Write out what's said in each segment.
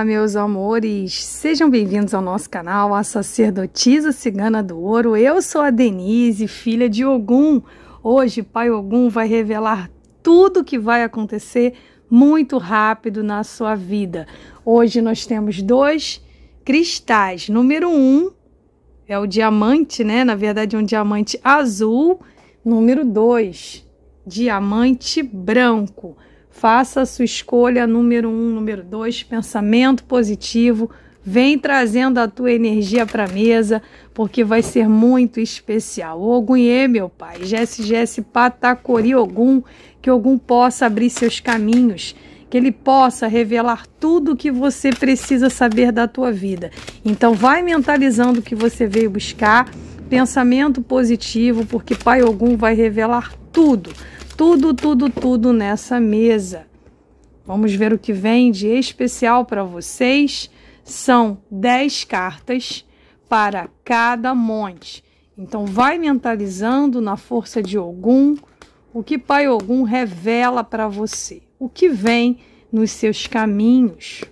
Olá, meus amores! Sejam bem-vindos ao nosso canal, a Sacerdotisa Cigana do Ouro. Eu sou a Denise, filha de Ogum. Hoje, Pai Ogum vai revelar tudo o que vai acontecer muito rápido na sua vida. Hoje nós temos dois cristais. Número um é o diamante, né? Na verdade, é um diamante azul. Número dois, diamante branco. Faça a sua escolha número um, número dois, pensamento positivo. Vem trazendo a tua energia para a mesa, porque vai ser muito especial. Ogunhê, meu pai, Jesse Jesse Patacori Ogum, que Ogum possa abrir seus caminhos, que ele possa revelar tudo o que você precisa saber da tua vida. Então vai mentalizando o que você veio buscar, pensamento positivo, porque Pai Ogum vai revelar tudo tudo, tudo, tudo nessa mesa. Vamos ver o que vem de especial para vocês. São 10 cartas para cada monte. Então, vai mentalizando na força de Ogum o que Pai Ogum revela para você, o que vem nos seus caminhos.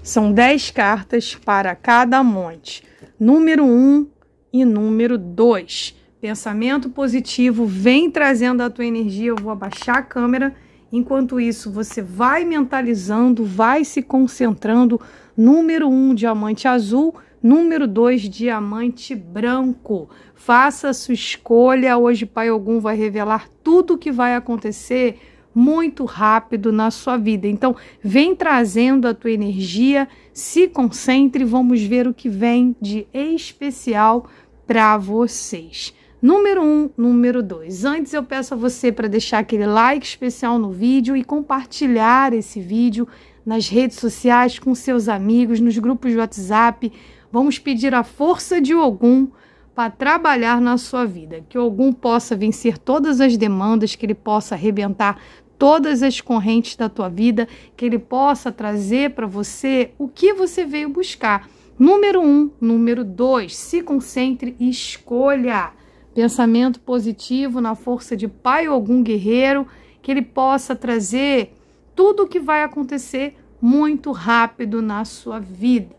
São 10 cartas para cada monte. Número um e número dois. Pensamento positivo vem trazendo a tua energia. Eu vou abaixar a câmera. Enquanto isso, você vai mentalizando, vai se concentrando. Número um, diamante azul. Número 2, diamante branco. Faça a sua escolha. Hoje, Pai Ogum vai revelar tudo o que vai acontecer muito rápido na sua vida. Então, vem trazendo a tua energia, se concentre, vamos ver o que vem de especial para vocês. Número 1, um, número 2. Antes eu peço a você para deixar aquele like especial no vídeo e compartilhar esse vídeo nas redes sociais com seus amigos, nos grupos de WhatsApp. Vamos pedir a força de Ogum para trabalhar na sua vida, que Ogum possa vencer todas as demandas, que ele possa arrebentar todas as correntes da tua vida, que Ele possa trazer para você o que você veio buscar. Número um, número dois, se concentre e escolha. Pensamento positivo na força de pai ou algum guerreiro, que ele possa trazer tudo o que vai acontecer muito rápido na sua vida.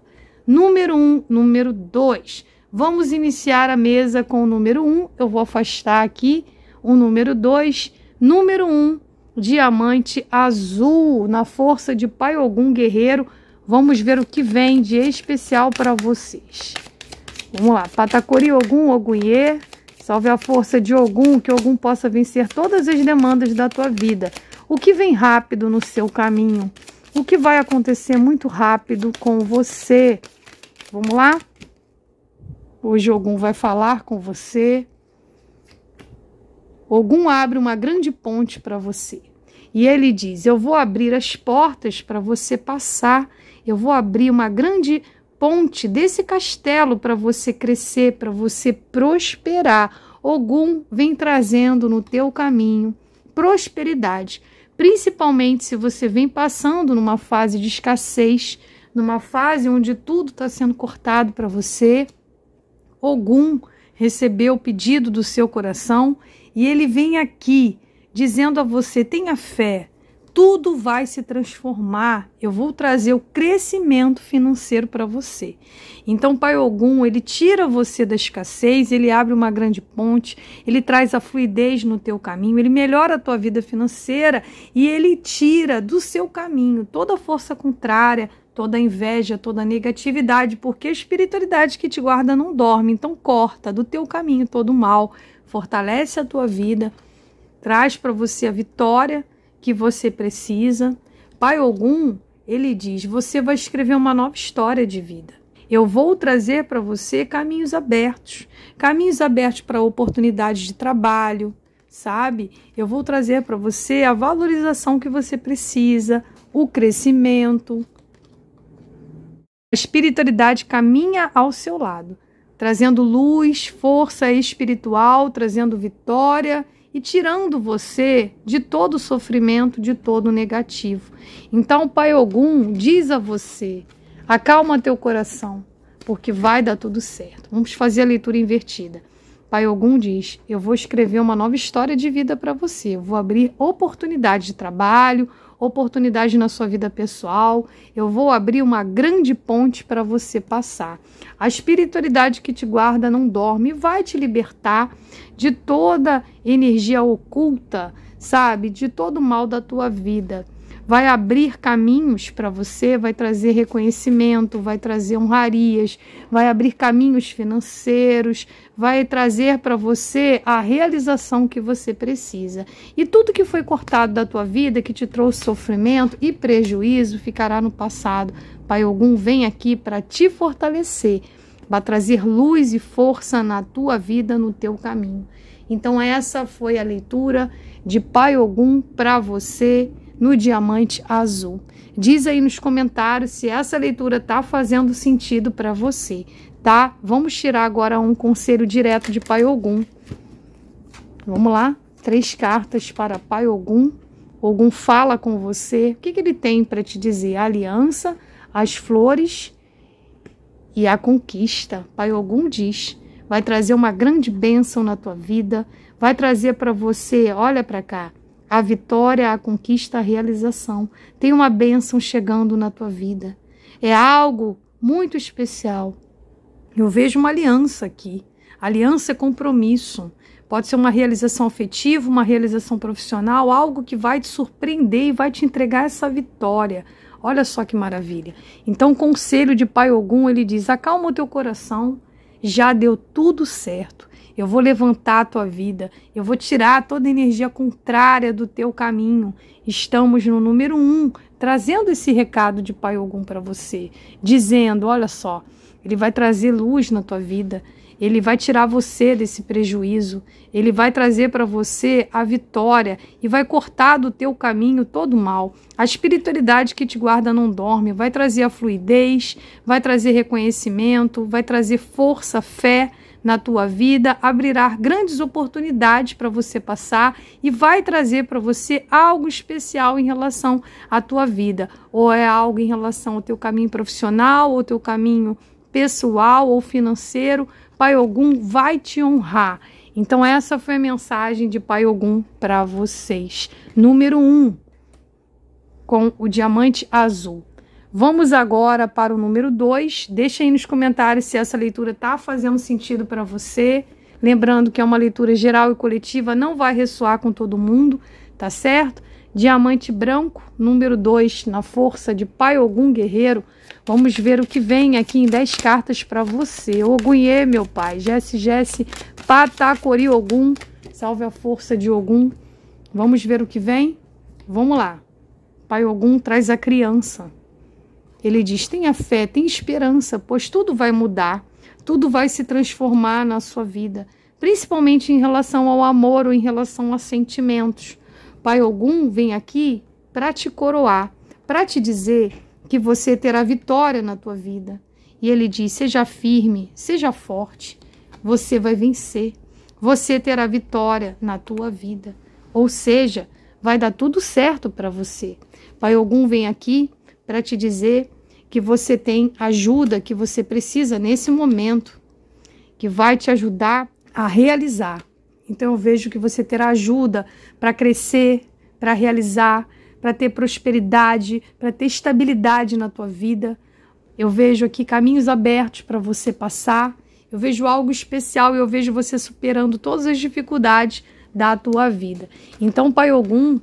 Número um, número dois. Vamos iniciar a mesa com o número um. Eu vou afastar aqui o número dois. Número um, diamante azul na força de pai Ogum guerreiro. Vamos ver o que vem de especial para vocês. Vamos lá, Patacori Ogum, Ogunhê, salve a força de Ogum, que Ogum possa vencer todas as demandas da tua vida. O que vem rápido no seu caminho? O que vai acontecer muito rápido com você? Vamos lá? Hoje Ogum vai falar com você, Ogum abre uma grande ponte para você. E ele diz: Eu vou abrir as portas para você passar, eu vou abrir uma grande ponte desse castelo para você crescer, para você prosperar. Ogum vem trazendo no teu caminho prosperidade, principalmente se você vem passando numa fase de escassez, numa fase onde tudo está sendo cortado para você. Ogum recebeu o pedido do seu coração e ele vem aqui dizendo a você: tenha fé, tudo vai se transformar. Eu vou trazer o crescimento financeiro para você. Então, Pai Ogum, ele tira você da escassez, ele abre uma grande ponte, ele traz a fluidez no teu caminho, ele melhora a tua vida financeira e ele tira do seu caminho toda força contrária, toda inveja, toda negatividade, porque a espiritualidade que te guarda não dorme. Então corta do teu caminho todo o mal, fortalece a tua vida, traz para você a vitória que você precisa. Pai Ogum, ele diz: você vai escrever uma nova história de vida. Eu vou trazer para você caminhos abertos, caminhos abertos para oportunidades de trabalho, sabe? Eu vou trazer para você a valorização que você precisa, o crescimento, a espiritualidade caminha ao seu lado, trazendo luz, força espiritual, trazendo vitória e tirando você de todo sofrimento, de todo negativo. Então, Pai Ogum diz a você: acalma teu coração, porque vai dar tudo certo. Vamos fazer a leitura invertida. Pai Ogum diz: Eu vou escrever uma nova história de vida para você. Eu vou abrir oportunidade de trabalho, oportunidade na sua vida pessoal. Eu vou abrir uma grande ponte para você passar. A espiritualidade que te guarda não dorme, vai te libertar de toda energia oculta, sabe? De todo o mal da tua vida vai abrir caminhos para você, vai trazer reconhecimento, vai trazer honrarias, vai abrir caminhos financeiros, vai trazer para você a realização que você precisa. E tudo que foi cortado da tua vida, que te trouxe sofrimento e prejuízo, ficará no passado. Pai algum vem aqui para te fortalecer, para trazer luz e força na tua vida, no teu caminho. Então essa foi a leitura de Pai Ogum para você no diamante azul. Diz aí nos comentários se essa leitura tá fazendo sentido para você, tá? Vamos tirar agora um conselho direto de Pai Ogum. Vamos lá? Três cartas para Pai Ogum. Ogum fala com você. O que, que ele tem para te dizer? A aliança, as flores e a conquista. Pai Ogum diz: vai trazer uma grande bênção na tua vida, vai trazer para você, olha para cá, a vitória, a conquista, a realização. Tem uma bênção chegando na tua vida. É algo muito especial. Eu vejo uma aliança aqui. Aliança é compromisso. Pode ser uma realização afetiva, uma realização profissional, algo que vai te surpreender e vai te entregar essa vitória. Olha só que maravilha. Então, o conselho de Pai Ogum, ele diz: acalma o teu coração, já deu tudo certo eu vou levantar a tua vida, eu vou tirar toda energia contrária do teu caminho. Estamos no número um, trazendo esse recado de Pai Ogum para você, dizendo: olha só, ele vai trazer luz na tua vida, ele vai tirar você desse prejuízo, ele vai trazer para você a vitória e vai cortar do teu caminho todo o mal. A espiritualidade que te guarda não dorme, vai trazer a fluidez, vai trazer reconhecimento, vai trazer força, fé na tua vida, abrirá grandes oportunidades para você passar e vai trazer para você algo especial em relação à tua vida, ou é algo em relação ao teu caminho profissional, ou teu caminho pessoal ou financeiro, Pai Ogum vai te honrar. Então essa foi a mensagem de Pai Ogum para vocês. Número 1, um, com o diamante azul. Vamos agora para o número 2. Deixa aí nos comentários se essa leitura está fazendo sentido para você. Lembrando que é uma leitura geral e coletiva, não vai ressoar com todo mundo, tá certo? Diamante branco, número 2, na força de Pai Ogum Guerreiro. Vamos ver o que vem aqui em 10 cartas para você. Ogunhê, meu pai. Jesse, Jesse, Patacori Ogum. Salve a força de Ogum. Vamos ver o que vem? Vamos lá. Pai Ogum traz a criança. Ele diz: tenha fé, tenha esperança, pois tudo vai mudar, tudo vai se transformar na sua vida, principalmente em relação ao amor ou em relação a sentimentos. Pai algum vem aqui para te coroar, para te dizer que você terá vitória na tua vida. E ele diz: seja firme, seja forte, você vai vencer, você terá vitória na tua vida. Ou seja, vai dar tudo certo para você. Pai algum vem aqui para te dizer que você tem ajuda que você precisa nesse momento, que vai te ajudar a realizar. Então eu vejo que você terá ajuda para crescer, para realizar, para ter prosperidade, para ter estabilidade na tua vida. Eu vejo aqui caminhos abertos para você passar. Eu vejo algo especial e eu vejo você superando todas as dificuldades da tua vida. Então, Pai Ogum,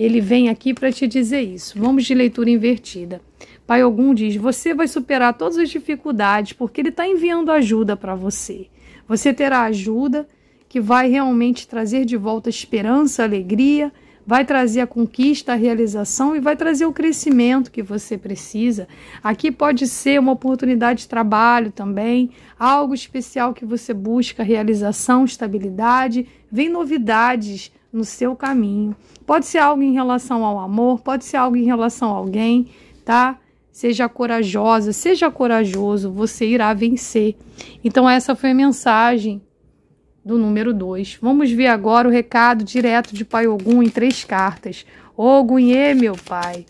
ele vem aqui para te dizer isso. Vamos de leitura invertida. Pai Ogum diz: Você vai superar todas as dificuldades porque ele está enviando ajuda para você. Você terá ajuda que vai realmente trazer de volta esperança, alegria, vai trazer a conquista, a realização e vai trazer o crescimento que você precisa. Aqui pode ser uma oportunidade de trabalho também, algo especial que você busca, realização, estabilidade, vem novidades no seu caminho. Pode ser algo em relação ao amor, pode ser algo em relação a alguém, tá? Seja corajosa, seja corajoso, você irá vencer. Então, essa foi a mensagem do número 2. Vamos ver agora o recado direto de Pai Ogum em três cartas. Ogunhê, meu pai.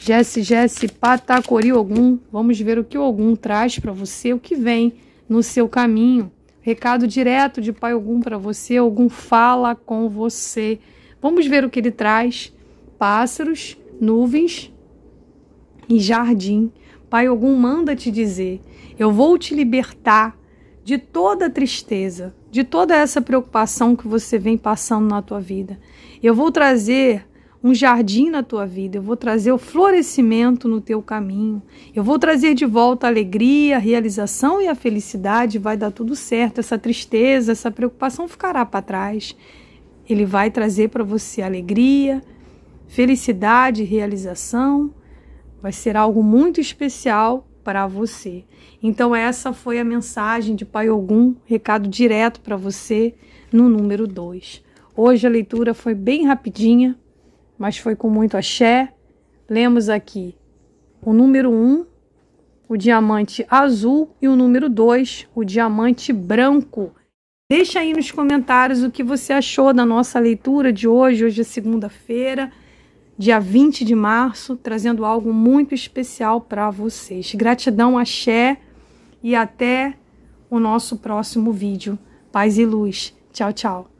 Jesse, Jesse, Patacori Ogum. Vamos ver o que Ogum traz para você, o que vem no seu caminho. Recado direto de Pai Ogum para você, Ogum fala com você. Vamos ver o que ele traz. Pássaros, nuvens e jardim. Pai Ogum manda te dizer: eu vou te libertar de toda a tristeza, de toda essa preocupação que você vem passando na tua vida. Eu vou trazer um jardim na tua vida, eu vou trazer o florescimento no teu caminho, eu vou trazer de volta a alegria, a realização e a felicidade, vai dar tudo certo, essa tristeza, essa preocupação ficará para trás. Ele vai trazer para você alegria, felicidade, realização, vai ser algo muito especial para você. Então essa foi a mensagem de Pai Ogum, recado direto para você no número 2. Hoje a leitura foi bem rapidinha, mas foi com muito axé. Lemos aqui o número 1, um, o diamante azul, e o número 2, o diamante branco. Deixa aí nos comentários o que você achou da nossa leitura de hoje. Hoje é segunda-feira, dia 20 de março, trazendo algo muito especial para vocês. Gratidão, axé, e até o nosso próximo vídeo. Paz e luz. Tchau, tchau.